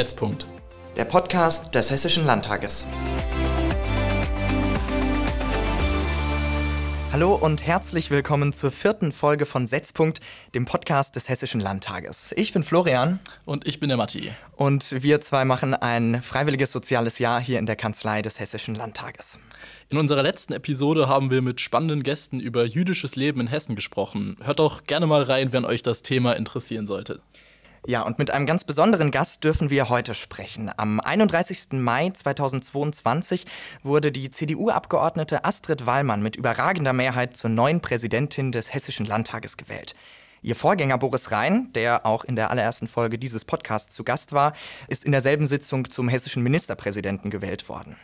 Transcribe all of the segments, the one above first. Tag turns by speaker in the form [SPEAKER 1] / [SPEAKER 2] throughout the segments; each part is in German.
[SPEAKER 1] Setzpunkt. Der Podcast des Hessischen Landtages. Hallo und herzlich willkommen zur vierten Folge von Setzpunkt, dem Podcast des Hessischen Landtages. Ich bin Florian. Und ich bin der Matti. Und wir zwei machen ein freiwilliges soziales Jahr hier in der Kanzlei des Hessischen Landtages. In unserer letzten Episode haben
[SPEAKER 2] wir mit spannenden Gästen über jüdisches Leben in Hessen gesprochen. Hört doch gerne mal rein, wenn euch das Thema
[SPEAKER 1] interessieren sollte. Ja, und mit einem ganz besonderen Gast dürfen wir heute sprechen. Am 31. Mai 2022 wurde die CDU-Abgeordnete Astrid Wallmann mit überragender Mehrheit zur neuen Präsidentin des Hessischen Landtages gewählt. Ihr Vorgänger Boris Rhein, der auch in der allerersten Folge dieses Podcasts zu Gast war, ist in derselben Sitzung zum hessischen Ministerpräsidenten gewählt worden.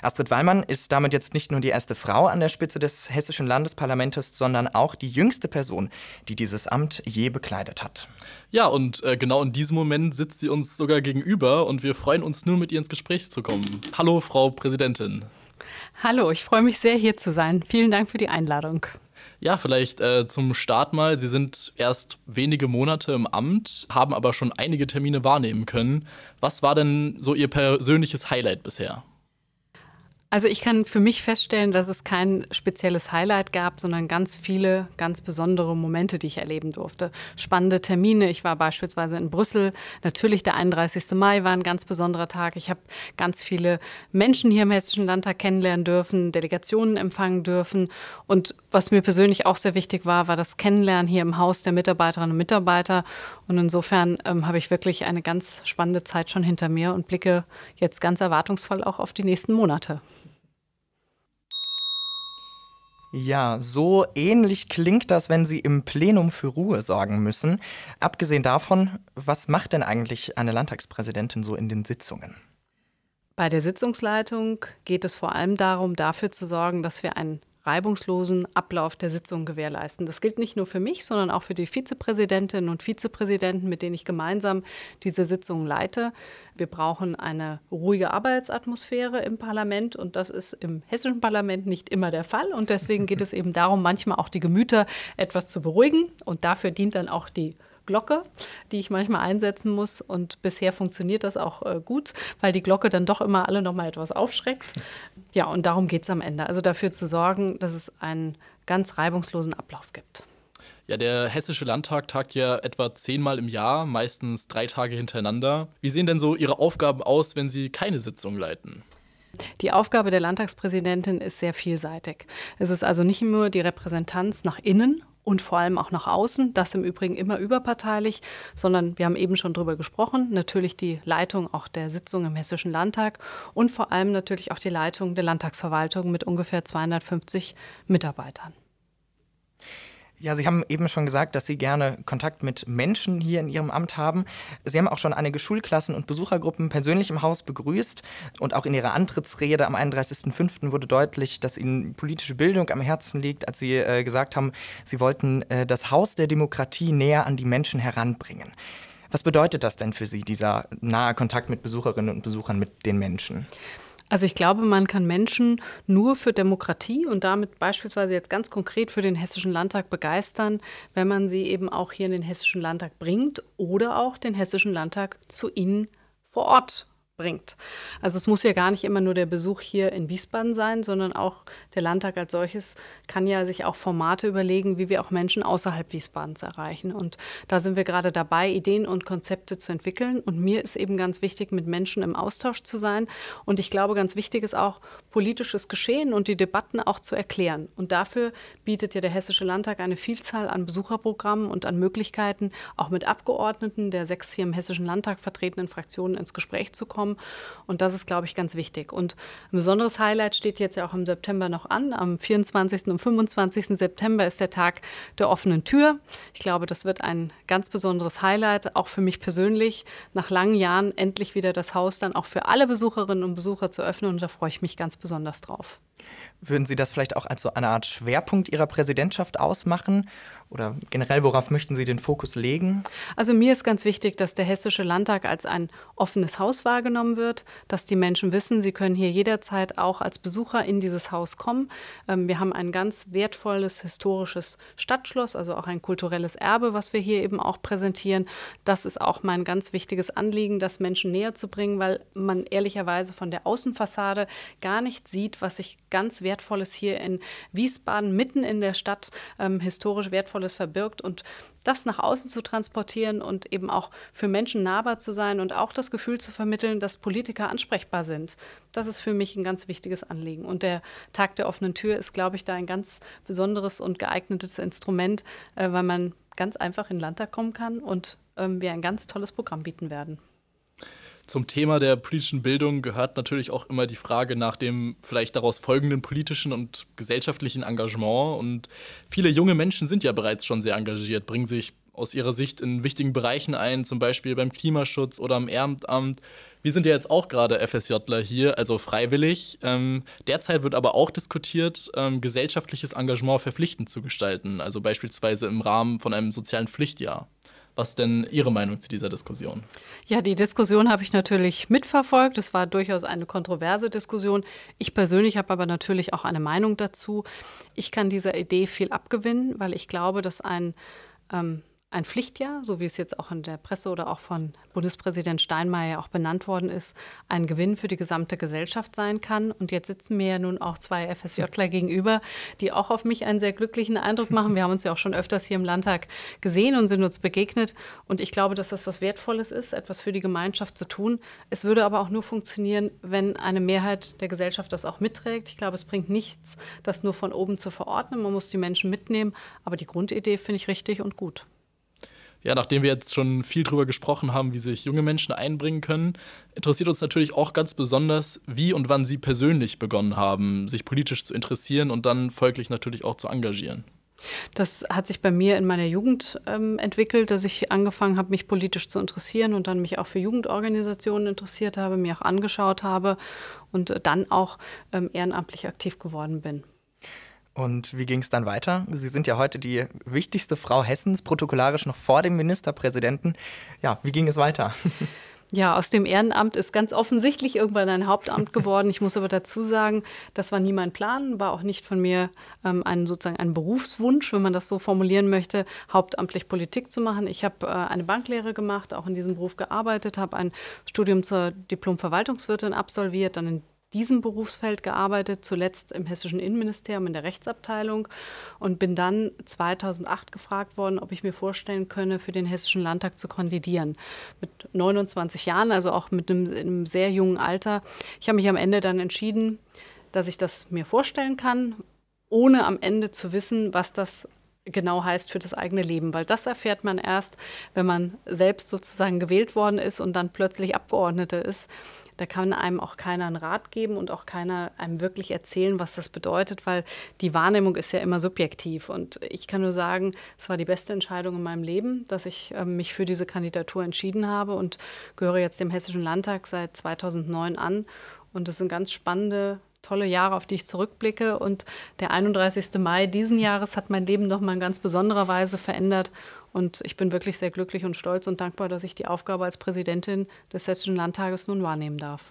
[SPEAKER 1] Astrid Wallmann ist damit jetzt nicht nur die erste Frau an der Spitze des hessischen Landesparlamentes, sondern auch die jüngste Person, die dieses Amt je bekleidet hat.
[SPEAKER 2] Ja, und äh, genau in diesem Moment sitzt sie uns sogar gegenüber und wir freuen uns nur, mit ihr ins Gespräch zu kommen. Hallo, Frau Präsidentin.
[SPEAKER 3] Hallo, ich freue mich sehr, hier zu sein. Vielen Dank für die Einladung.
[SPEAKER 2] Ja, vielleicht äh, zum Start mal. Sie sind erst wenige Monate im Amt, haben aber schon einige Termine wahrnehmen können. Was war denn so Ihr persönliches Highlight bisher?
[SPEAKER 3] Also ich kann für mich feststellen, dass es kein spezielles Highlight gab, sondern ganz viele ganz besondere Momente, die ich erleben durfte. Spannende Termine. Ich war beispielsweise in Brüssel. Natürlich der 31. Mai war ein ganz besonderer Tag. Ich habe ganz viele Menschen hier im Hessischen Landtag kennenlernen dürfen, Delegationen empfangen dürfen. Und was mir persönlich auch sehr wichtig war, war das Kennenlernen hier im Haus der Mitarbeiterinnen und Mitarbeiter. Und insofern ähm, habe ich wirklich eine ganz spannende Zeit schon hinter mir und blicke jetzt ganz erwartungsvoll auch auf die nächsten Monate.
[SPEAKER 1] Ja, so ähnlich klingt das, wenn Sie im Plenum für Ruhe sorgen müssen. Abgesehen davon, was macht denn eigentlich eine Landtagspräsidentin so in den Sitzungen?
[SPEAKER 3] Bei der Sitzungsleitung geht es vor allem darum, dafür zu sorgen, dass wir ein reibungslosen Ablauf der Sitzung gewährleisten. Das gilt nicht nur für mich, sondern auch für die Vizepräsidentinnen und Vizepräsidenten, mit denen ich gemeinsam diese Sitzung leite. Wir brauchen eine ruhige Arbeitsatmosphäre im Parlament und das ist im hessischen Parlament nicht immer der Fall. Und deswegen geht es eben darum, manchmal auch die Gemüter etwas zu beruhigen. Und dafür dient dann auch die Glocke, die ich manchmal einsetzen muss. Und bisher funktioniert das auch äh, gut, weil die Glocke dann doch immer alle nochmal etwas aufschreckt. Ja, und darum geht es am Ende. Also dafür zu sorgen, dass es einen ganz reibungslosen Ablauf gibt.
[SPEAKER 2] Ja, der Hessische Landtag tagt ja etwa zehnmal im Jahr, meistens drei Tage hintereinander. Wie sehen denn so Ihre Aufgaben aus, wenn Sie keine Sitzung leiten?
[SPEAKER 3] Die Aufgabe der Landtagspräsidentin ist sehr vielseitig. Es ist also nicht nur die Repräsentanz nach innen und vor allem auch nach außen. Das im Übrigen immer überparteilich, sondern wir haben eben schon darüber gesprochen. Natürlich die Leitung auch der Sitzung im Hessischen Landtag und vor allem natürlich auch die Leitung der Landtagsverwaltung mit ungefähr 250 Mitarbeitern.
[SPEAKER 1] Ja, Sie haben eben schon gesagt, dass Sie gerne Kontakt mit Menschen hier in Ihrem Amt haben. Sie haben auch schon einige Schulklassen und Besuchergruppen persönlich im Haus begrüßt. Und auch in Ihrer Antrittsrede am 31.05. wurde deutlich, dass Ihnen politische Bildung am Herzen liegt, als Sie äh, gesagt haben, Sie wollten äh, das Haus der Demokratie näher an die Menschen heranbringen. Was bedeutet das denn für Sie, dieser nahe Kontakt mit Besucherinnen und Besuchern, mit den Menschen?
[SPEAKER 3] Also ich glaube, man kann Menschen nur für Demokratie und damit beispielsweise jetzt ganz konkret für den Hessischen Landtag begeistern, wenn man sie eben auch hier in den Hessischen Landtag bringt oder auch den Hessischen Landtag zu ihnen vor Ort bringt. Also es muss ja gar nicht immer nur der Besuch hier in Wiesbaden sein, sondern auch der Landtag als solches kann ja sich auch Formate überlegen, wie wir auch Menschen außerhalb Wiesbadens erreichen. Und da sind wir gerade dabei, Ideen und Konzepte zu entwickeln. Und mir ist eben ganz wichtig, mit Menschen im Austausch zu sein. Und ich glaube, ganz wichtig ist auch politisches Geschehen und die Debatten auch zu erklären. Und dafür bietet ja der Hessische Landtag eine Vielzahl an Besucherprogrammen und an Möglichkeiten, auch mit Abgeordneten der sechs hier im Hessischen Landtag vertretenen Fraktionen ins Gespräch zu kommen kommen. Und das ist, glaube ich, ganz wichtig. Und ein besonderes Highlight steht jetzt ja auch im September noch an. Am 24. und 25. September ist der Tag der offenen Tür. Ich glaube, das wird ein ganz besonderes Highlight, auch für mich persönlich, nach langen Jahren endlich wieder das Haus dann auch für alle Besucherinnen und Besucher zu öffnen. Und da freue ich mich ganz besonders drauf.
[SPEAKER 1] Würden Sie das vielleicht auch als so eine Art Schwerpunkt Ihrer Präsidentschaft ausmachen? oder generell, worauf möchten Sie den Fokus legen?
[SPEAKER 3] Also mir ist ganz wichtig, dass der Hessische Landtag als ein offenes Haus wahrgenommen wird, dass die Menschen wissen, sie können hier jederzeit auch als Besucher in dieses Haus kommen. Ähm, wir haben ein ganz wertvolles historisches Stadtschloss, also auch ein kulturelles Erbe, was wir hier eben auch präsentieren. Das ist auch mein ganz wichtiges Anliegen, das Menschen näher zu bringen, weil man ehrlicherweise von der Außenfassade gar nicht sieht, was sich ganz wertvolles hier in Wiesbaden mitten in der Stadt ähm, historisch wertvoll Wertvolles verbirgt und das nach außen zu transportieren und eben auch für Menschen nahbar zu sein und auch das Gefühl zu vermitteln, dass Politiker ansprechbar sind. Das ist für mich ein ganz wichtiges Anliegen. Und der Tag der offenen Tür ist, glaube ich, da ein ganz besonderes und geeignetes Instrument, äh, weil man ganz einfach in den Landtag kommen kann und ähm, wir ein ganz tolles Programm bieten werden
[SPEAKER 2] zum Thema der politischen Bildung gehört natürlich auch immer die Frage nach dem vielleicht daraus folgenden politischen und gesellschaftlichen Engagement. Und viele junge Menschen sind ja bereits schon sehr engagiert, bringen sich aus ihrer Sicht in wichtigen Bereichen ein, zum Beispiel beim Klimaschutz oder am Ehrenamt. Wir sind ja jetzt auch gerade FSJler hier, also freiwillig. Ähm, derzeit wird aber auch diskutiert, ähm, gesellschaftliches Engagement verpflichtend zu gestalten, also beispielsweise im Rahmen von einem sozialen Pflichtjahr. Was denn Ihre Meinung zu dieser Diskussion?
[SPEAKER 3] Ja, die Diskussion habe ich natürlich mitverfolgt. Es war durchaus eine kontroverse Diskussion. Ich persönlich habe aber natürlich auch eine Meinung dazu. Ich kann dieser Idee viel abgewinnen, weil ich glaube, dass ein ähm, ein Pflichtjahr, so wie es jetzt auch in der Presse oder auch von Bundespräsident Steinmeier auch benannt worden ist, ein Gewinn für die gesamte Gesellschaft sein kann. Und jetzt sitzen mir ja nun auch zwei FSJler gegenüber, die auch auf mich einen sehr glücklichen Eindruck machen. Wir haben uns ja auch schon öfters hier im Landtag gesehen und sind uns begegnet. Und ich glaube, dass das was Wertvolles ist, etwas für die Gemeinschaft zu tun. Es würde aber auch nur funktionieren, wenn eine Mehrheit der Gesellschaft das auch mitträgt. Ich glaube, es bringt nichts, das nur von oben zu verordnen. Man muss die Menschen mitnehmen. Aber die Grundidee finde ich richtig und gut
[SPEAKER 2] ja, nachdem wir jetzt schon viel darüber gesprochen haben, wie sich junge Menschen einbringen können, interessiert uns natürlich auch ganz besonders, wie und wann Sie persönlich begonnen haben, sich politisch zu interessieren und dann folglich natürlich auch zu engagieren.
[SPEAKER 3] Das hat sich bei mir in meiner Jugend ähm, entwickelt, dass ich angefangen habe, mich politisch zu interessieren und dann mich auch für Jugendorganisationen interessiert habe, mir auch angeschaut habe und äh, dann auch ähm, ehrenamtlich aktiv geworden bin.
[SPEAKER 1] Und wie ging es dann weiter? Sie sind ja heute die wichtigste Frau Hessens, protokollarisch noch vor dem Ministerpräsidenten. Ja, wie ging es weiter?
[SPEAKER 3] Ja, aus dem Ehrenamt ist ganz offensichtlich irgendwann ein Hauptamt geworden. Ich muss aber dazu sagen, das war nie mein Plan, war auch nicht von mir ähm, ein, sozusagen ein Berufswunsch, wenn man das so formulieren möchte, hauptamtlich Politik zu machen. Ich habe äh, eine Banklehre gemacht, auch in diesem Beruf gearbeitet, habe ein Studium zur Diplom-Verwaltungswirtin absolviert, dann in diesem Berufsfeld gearbeitet, zuletzt im hessischen Innenministerium in der Rechtsabteilung und bin dann 2008 gefragt worden, ob ich mir vorstellen könne, für den hessischen Landtag zu kandidieren. Mit 29 Jahren, also auch mit einem, einem sehr jungen Alter. Ich habe mich am Ende dann entschieden, dass ich das mir vorstellen kann, ohne am Ende zu wissen, was das genau heißt für das eigene Leben, weil das erfährt man erst, wenn man selbst sozusagen gewählt worden ist und dann plötzlich Abgeordnete ist. Da kann einem auch keiner einen Rat geben und auch keiner einem wirklich erzählen, was das bedeutet, weil die Wahrnehmung ist ja immer subjektiv. Und ich kann nur sagen, es war die beste Entscheidung in meinem Leben, dass ich äh, mich für diese Kandidatur entschieden habe und gehöre jetzt dem Hessischen Landtag seit 2009 an. Und das sind ganz spannende tolle Jahre, auf die ich zurückblicke. Und der 31. Mai diesen Jahres hat mein Leben nochmal in ganz besonderer Weise verändert. Und ich bin wirklich sehr glücklich und stolz und dankbar, dass ich die Aufgabe als Präsidentin des Hessischen Landtages nun wahrnehmen darf.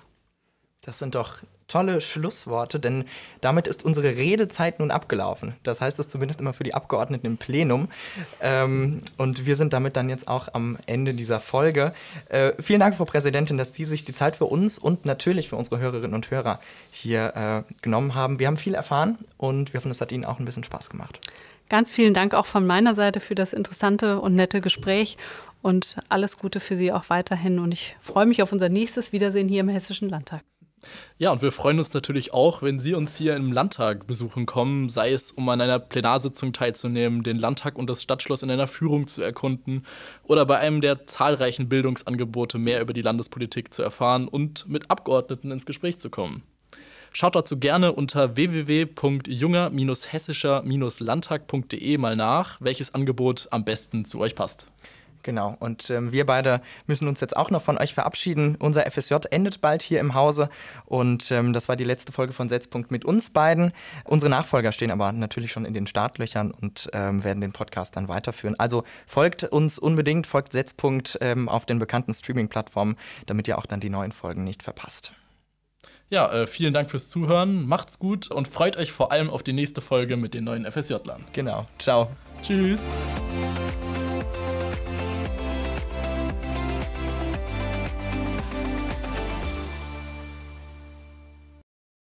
[SPEAKER 1] Das sind doch tolle Schlussworte, denn damit ist unsere Redezeit nun abgelaufen. Das heißt es zumindest immer für die Abgeordneten im Plenum. Ähm, und wir sind damit dann jetzt auch am Ende dieser Folge. Äh, vielen Dank, Frau Präsidentin, dass Sie sich die Zeit für uns und natürlich für unsere Hörerinnen und Hörer hier äh, genommen haben. Wir haben viel erfahren und wir hoffen, es hat Ihnen auch ein bisschen Spaß gemacht.
[SPEAKER 3] Ganz vielen Dank auch von meiner Seite für das interessante und nette Gespräch und alles Gute für Sie auch weiterhin. Und ich freue mich auf unser nächstes Wiedersehen hier im Hessischen Landtag.
[SPEAKER 2] Ja, und wir freuen uns natürlich auch, wenn Sie uns hier im Landtag besuchen kommen, sei es um an einer Plenarsitzung teilzunehmen, den Landtag und das Stadtschloss in einer Führung zu erkunden oder bei einem der zahlreichen Bildungsangebote mehr über die Landespolitik zu erfahren und mit Abgeordneten ins Gespräch zu kommen. Schaut dazu gerne unter www.junger-hessischer-landtag.de
[SPEAKER 1] mal nach, welches Angebot am besten zu euch passt. Genau, und ähm, wir beide müssen uns jetzt auch noch von euch verabschieden. Unser FSJ endet bald hier im Hause und ähm, das war die letzte Folge von Setzpunkt mit uns beiden. Unsere Nachfolger stehen aber natürlich schon in den Startlöchern und ähm, werden den Podcast dann weiterführen. Also folgt uns unbedingt, folgt Setzpunkt ähm, auf den bekannten Streaming-Plattformen, damit ihr auch dann die neuen Folgen nicht verpasst.
[SPEAKER 2] Ja, äh, vielen Dank fürs Zuhören. Macht's gut und freut euch vor allem auf die nächste Folge mit den neuen FSJ-Lern. Genau. Ciao. Tschüss.